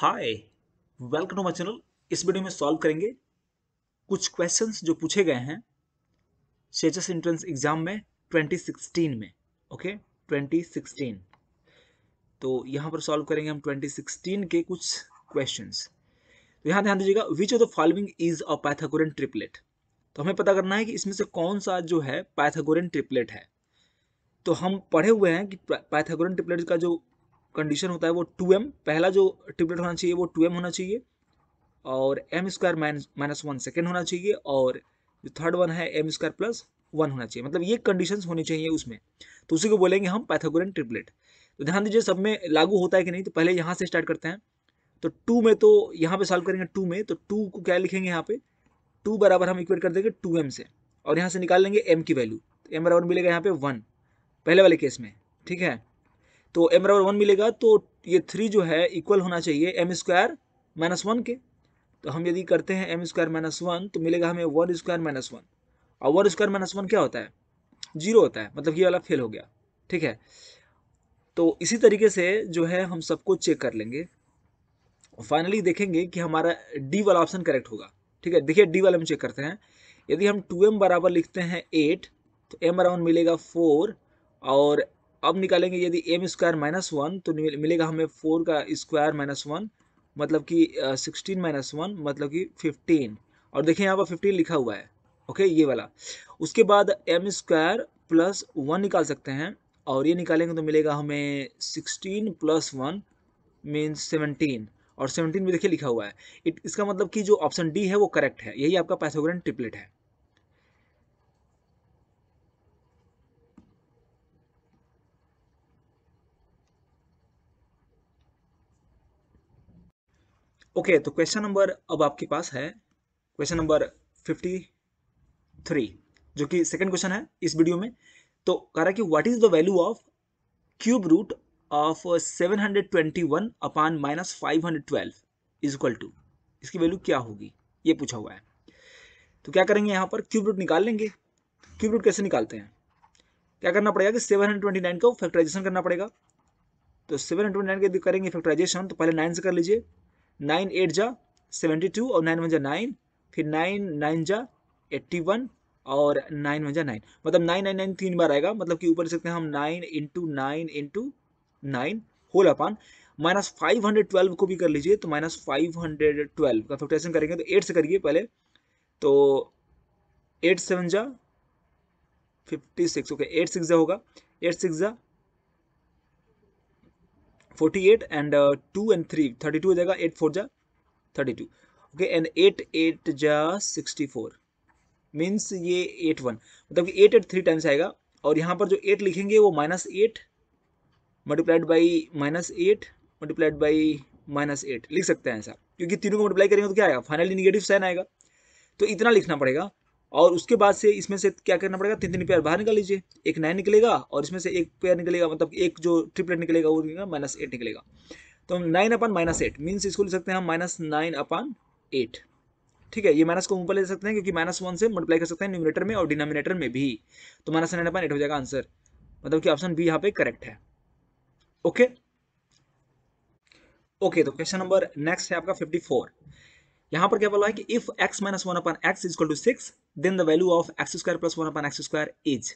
Hi welcome to my channel इस video में solve करेंगे कुछ क्वेश्चंस जो पूछे गए हैं सेचस एंट्रेंस एग्जाम में 2016 में ओके okay? 2016 तो यहाँ पर सॉल्व करेंगे हम 2016 के कुछ क्वेश्चंस तो यहाँ ध्यान दीजिएगा which of the following is a Pythagorean triplet तो हमें पता करना है कि इसमें से कौन सा जो है पाइथागोरियन ट्रिपलेट है तो हम पढ़े हुए हैं कि पाइथागोरियन ट्रिपलेट का जो कंडीशन होता है वो टू एम पहला जो ट्रिपलेट होना चाहिए वो टू एम होना चाहिए और m square minus one second होना चाहिए और जो थर्ड वन है एम स्क्वायर प्लस वन होना चाहिए मतलब ये कंडीशंस होनी चाहिए उसमें तो उसी को बोलेंगे हम पैथोगोरियन ट्रिपलेट तो ध्यान दीजिए सब में लागू होता है कि नहीं तो पहले यहाँ से स्टार्ट करते हैं तो टू में तो यहाँ पर सॉल्व करेंगे टू में तो टू को क्या लिखेंगे यहाँ पे टू बराबर हम इक्वेट कर देंगे टू एम से और यहाँ से निकाल लेंगे एम की वैल्यू तो एम बराबर मिलेगा यहाँ पे वन पहले वाले केस में ठीक है तो m बराबर वन मिलेगा तो ये थ्री जो है इक्वल होना चाहिए एम स्क्वायर माइनस वन के तो हम यदि करते हैं एम स्क्वायर माइनस वन तो मिलेगा हमें वन स्क्वायर माइनस वन और वन स्क्वायर माइनस वन क्या होता है जीरो होता है मतलब ये वाला फेल हो गया ठीक है तो इसी तरीके से जो है हम सबको चेक कर लेंगे फाइनली देखेंगे कि हमारा डी वाला ऑप्शन करेक्ट होगा ठीक है देखिए डी वाला हम चेक करते हैं यदि हम टू एम बराबर लिखते हैं एट तो एम बराबर मिलेगा फोर और अब निकालेंगे यदि एम स्क्वायर माइनस वन तो मिलेगा हमें फोर का स्क्वायर माइनस वन मतलब कि सिक्सटीन माइनस वन मतलब कि फिफ्टीन और देखिए यहाँ पर फिफ्टीन लिखा हुआ है ओके ये वाला उसके बाद एम स्क्वायर प्लस वन निकाल सकते हैं और ये निकालेंगे तो मिलेगा हमें sixteen plus one means seventeen और सेवनटीन में देखिए लिखा हुआ है इट इसका मतलब कि जो ऑप्शन डी है वो करेक्ट है यही आपका पैथोग्रेन ट्रिपलेट है ओके तो क्वेश्चन नंबर अब आपके पास है क्वेश्चन नंबर फिफ्टी थ्री जो कि सेकंड क्वेश्चन है इस वीडियो में तो कह रहा कि what is the value of cube root of 721 upon minus 512 is equal to इसकी वैल्यू क्या होगी ये पूछा हुआ है तो क्या करेंगे यहाँ पर क्यूब रूट निकाल लेंगे क्यूब रूट कैसे निकालते हैं क्या करना पड़ेगा कि 729 को फैक्टराइजेशन करना पड़ेगा तो 729 के करेंगे फैक्टराइजेशन तो पहले 9 से कर लीजिए नाइन एट जा सेवेंटी टू और नाइन वन जा नाइन फिर नाइन नाइन जा एट्टी वन और नाइन वन जा नाइन मतलब नाइन नाइन नाइन तीन बार आएगा मतलब कि ऊपर लिख सकते हैं हम nine into nine into nine whole upon minus five hundred twelve को भी कर लीजिए तो माइनस फाइव हंड्रेड ट्वेल्व का फैक्टराइजेशन करेंगे तो एट से करिए पहले तो एट सेवन जा fifty six okay eight six जा होगा एट सिक्स जा forty eight and two and three thirty two हो जाएगा एट फोर जा thirty two okay and eight eight जा सिक्सटी फोर मीन्स ये एट वन मतलब कि एट एट थ्री टाइम्स आएगा और यहाँ पर जो एट लिखेंगे वो minus eight multiplied by minus eight multiplied by minus eight लिख सकते हैं ऐसा क्योंकि तीनों को मल्टीप्लाई करेंगे तो क्या आएगा फाइनली निगेटिव साइन आएगा तो इतना लिखना पड़ेगा और उसके बाद से इसमें से क्या करना पड़ेगा तीन तीन पेयर बाहर निकाल लीजिए एक नाइन निकलेगा और इसमें से एक पेयर निकलेगा मतलब एक जो ट्रिपलेट निकलेगा वो निकलेगा माइनस एट निकलेगा तो हम nine upon minus eight means इसको ले सकते हैं हम माइनस नाइन अपन एट ठीक है ये माइनस को ऊपर ले सकते हैं क्योंकि माइनस वन से मल्टीप्लाई कर सकते हैं न्यूमिनेटर में और डिनोमिनेटर में भी तो माइनस नाइन अपन एट हो जाएगा आंसर मतलब कि ऑप्शन बी यहाँ पे करेक्ट है ओके ओके तो क्वेश्चन नंबर नेक्स्ट है आपका फिफ्टी फोर यहां पर क्या बोला है कि if x minus one upon x is two six then the value of x square plus one upon x square is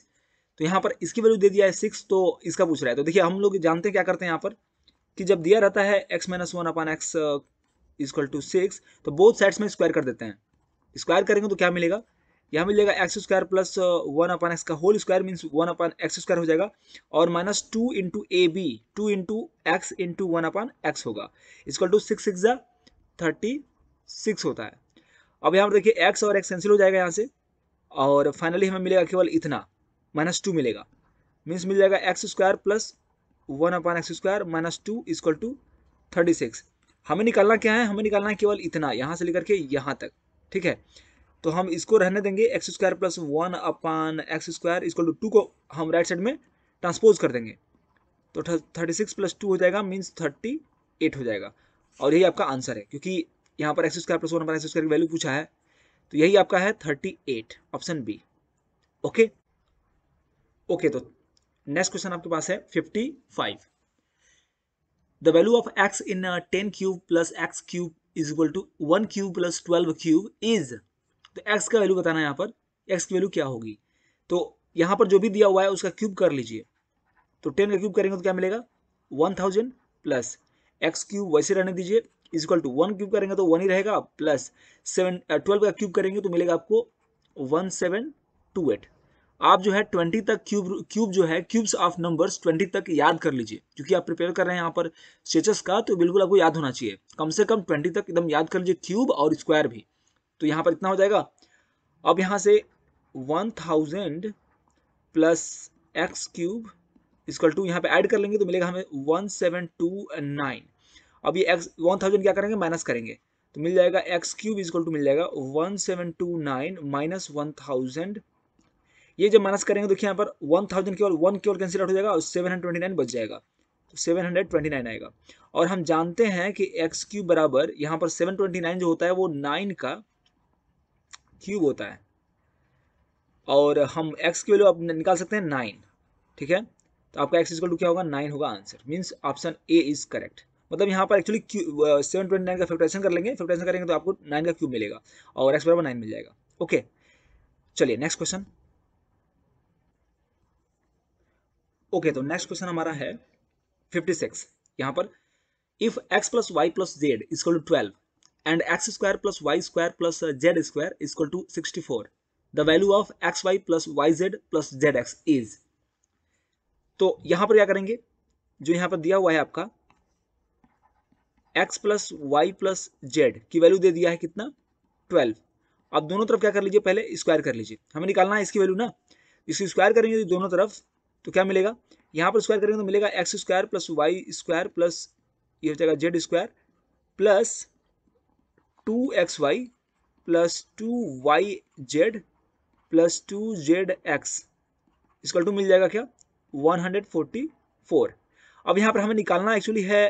तो यहां पर इसकी वैल्यू दे दिया है सिक्स तो इसका पूछ रहा है तो देखिए हम लोग जानते हैं क्या करते हैं यहां पर कि जब दिया रहता है x minus one upon x is equal to six तो बोथ साइड्स में स्क्वायर कर देते हैं स्क्वायर करेंगे तो क्या मिलेगा यहाँ मिलेगा x square plus one upon x का whole square means one upon x square हो जाएगा और minus two into A B two into x into one upon x होगा is equal to six six thirty six होता है अब यहाँ पर देखिए एक्स और एक्स कैंसिल हो जाएगा यहाँ से और फाइनली हमें मिलेगा केवल इतना माइनस टू मिलेगा मीन्स मिल जाएगा x square plus one upon x square minus two is equal to thirty six हमें निकालना क्या है हमें निकालना है केवल इतना यहाँ से लेकर के यहाँ तक ठीक है तो हम इसको रहने देंगे x square plus one upon x square is equal to two को हम राइट साइड में ट्रांसपोज कर देंगे तो थर्टी सिक्स प्लस टू हो जाएगा मीन्स थर्टी एट हो जाएगा और यही आपका आंसर है क्योंकि यहाँ पर x square plus one by x square की वैल्यू पूछा है तो यही आपका है thirty eight option B okay okay तो नेक्स्ट क्वेश्चन आपके पास है fifty five the value of x in ten cube plus x cube is equal to one cube plus twelve cube is तो एक्स का वैल्यू बताना है यहाँ पर एक्स की वैल्यू क्या होगी तो यहाँ पर जो भी दिया हुआ है उसका क्यूब कर लीजिए तो टेन का क्यूब करेंगे तो क्या मिलेगा one thousand plus x cube वैसे रहने दीजिए is equal to one cube करेंगे तो वन ही रहेगा प्लस सेवन ट्वेल्व का क्यूब करेंगे तो मिलेगा आपको वन सेवन टू एट आप जो है ट्वेंटी तक क्यूब क्यूब जो है क्यूब्स ऑफ नंबर्स ट्वेंटी तक याद कर लीजिए क्योंकि आप प्रिपेयर कर रहे हैं यहाँ पर स्टेचस का तो बिल्कुल आपको याद होना चाहिए कम से कम ट्वेंटी तक एकदम याद कर लीजिए क्यूब और स्क्वायर भी तो यहाँ पर इतना हो जाएगा अब यहाँ से one thousand plus x cube is equal to यहाँ पर ऐड कर लेंगे तो मिलेगा हमें वन सेवन टू नाइन अब ये एक्स वन थाउजेंड क्या करेंगे माइनस करेंगे तो मिल जाएगा एक्स क्यूब इजक्ल टू मिल जाएगा one seven two nine minus one thousand ये जब माइनस करेंगे देखिए यहाँ पर वन थाउजेंड केवल वन केवल कैंसिल आउट हो जाएगा और सेवन हंड्रेड ट्वेंटी नाइन बच जाएगा तो सेवन हंड्रेड ट्वेंटी नाइन आएगा और हम जानते हैं कि एक्स क्यूब बराबर यहाँ पर सेवन ट्वेंटी नाइन जो होता है वो नाइन का क्यूब होता है और हम एक्स की वैल्यू आप निकाल सकते हैं नाइन ठीक है तो आपका एक्स इजकल टू क्या होगा नाइन होगा answer means option A is correct मतलब यहाँ पर एक्चुअली सेवन ट्वेंटी नाइन का फैक्टराइजेशन कर लेंगे फैक्टराइजेशन करेंगे तो आपको नाइन का क्यूब मिलेगा और एक्स बराबर नाइन मिल जाएगा ओके चलिए नेक्स्ट क्वेश्चन ओके तो नेक्स्ट क्वेश्चन हमारा है फिफ्टी सिक्स यहाँ पर if x plus y plus z is equal to twelve and x square plus y square plus z square plus two sixty four the value of x y plus y z plus z x is तो यहां पर क्या करेंगे जो यहां पर दिया हुआ है आपका x plus y plus z की वैल्यू दे दिया है कितना ट्वेल्व आप दोनों तरफ क्या कर लीजिए पहले स्क्वायर कर लीजिए हमें निकालना है इसकी वैल्यू ना इसकी स्क्वायर करेंगे तो दोनों तरफ तो क्या मिलेगा यहाँ पर स्क्वायर करेंगे तो मिलेगा x square plus y square plus ये हो जाएगा z square plus two x y plus two y z plus two z x इसका टू मिल जाएगा क्या वन हंड्रेड फोर्टी फोर अब यहाँ पर हमें निकालना एक्चुअली है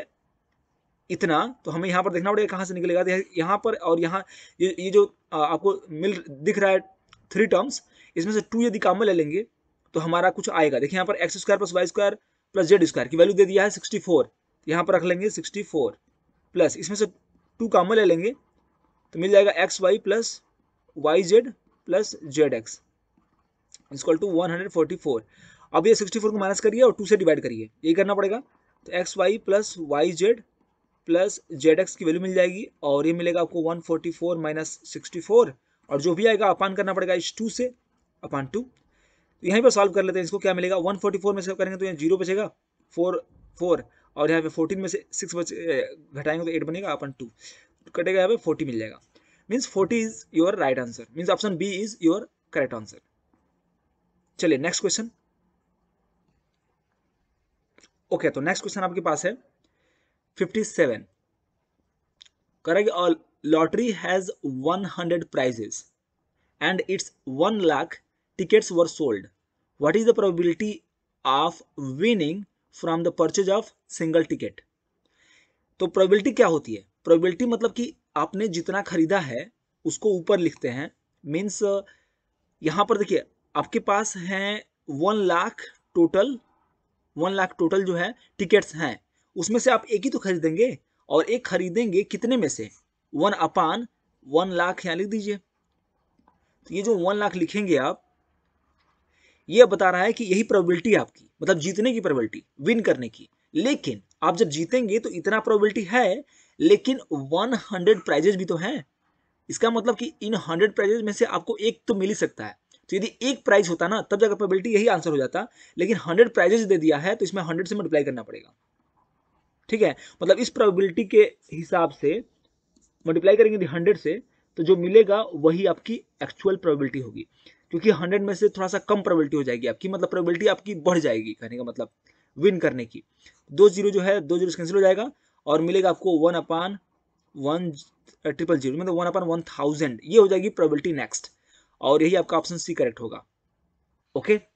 इतना तो हमें यहाँ पर देखना पड़ेगा कहाँ से निकलेगा तो यहाँ पर और यहाँ ये ये जो आपको मिल दिख रहा है थ्री टर्म्स इसमें से टू यदि काम में ले लेंगे तो हमारा कुछ आएगा देखिए यहाँ पर x square plus y square plus z square की वैल्यू दे दिया है सिक्सटी फोर यहाँ पर रख लेंगे सिक्सटी फोर प्लस इसमें से टू काम ले लेंगे तो मिल जाएगा x y plus y z plus z x is equal to one hundred forty four अब ये सिक्सटी फोर को माइनस करिए और टू से डिवाइड करिए यही करना पड़ेगा तो x y plus y z plus z x की वैल्यू मिल जाएगी और ये मिलेगा आपको one forty four minus sixty four और जो भी आएगा अपान करना पड़ेगा इस टू से अपान टू तो यहीं पर सॉल्व कर लेते हैं इसको क्या मिलेगा वन फोर्टी फोर में से करेंगे तो यहाँ जीरो बचेगा फोर फोर और यहाँ पे फोर्टीन में से सिक्स बच घटाएंगे तो एट बनेगा अपन टू कटेगा यहाँ पे फोर्टी मिल जाएगा means forty is your right answer means option B is your correct answer चलिए नेक्स्ट क्वेश्चन ओके तो नेक्स्ट क्वेश्चन आपके पास है 57 correct all lottery has 100 prizes and it's 1 lakh tickets were sold what is the probability of winning from the purchase of single ticket तो probability क्या होती है probability मतलब कि आपने जितना खरीदा है उसको ऊपर लिखते हैं मीन्स यहां पर देखिए आपके पास है one lakh total one lakh total जो है टिकट्स हैं उसमें से आप एक ही तो खरीदेंगे और एक खरीदेंगे कितने में से वन अपान वन लाख यहाँ लिख दीजिए तो ये जो वन लाख लिखेंगे आप ये बता रहा है कि यही प्रोबेबिलिटी आपकी मतलब जीतने की प्रोबेबिलिटी विन करने की लेकिन आप जब जीतेंगे तो इतना प्रोबेबिलिटी है लेकिन 100 प्राइजेज भी तो हैं इसका मतलब कि इन 100 प्राइजेज में से आपको एक तो मिल ही सकता है तो यदि एक प्राइज होता ना तब जाकर प्रोबेबिलिटी यही आंसर हो जाता लेकिन 100 प्राइजेज दे दिया है तो इसमें 100 से मल्टीप्लाई करना पड़ेगा ठीक है मतलब इस प्रोबेबिलिटी के हिसाब से मल्टीप्लाई करेंगे यदि हंड्रेड से तो जो मिलेगा वही आपकी एक्चुअल प्रोबेबिलिटी होगी क्योंकि हंड्रेड में से थोड़ा सा कम प्रोबेबिलिटी हो जाएगी आपकी मतलब प्रोबेबिलिटी आपकी बढ़ जाएगी कहने का मतलब विन करने की दो जीरो जो है दो जीरो कैंसिल हो जाएगा और मिलेगा आपको one upon one triple zero मतलब वन अपान वन थाउजेंड ये हो जाएगी प्रोबेबिलिटी नेक्स्ट और यही आपका ऑप्शन सी करेक्ट होगा ओके okay?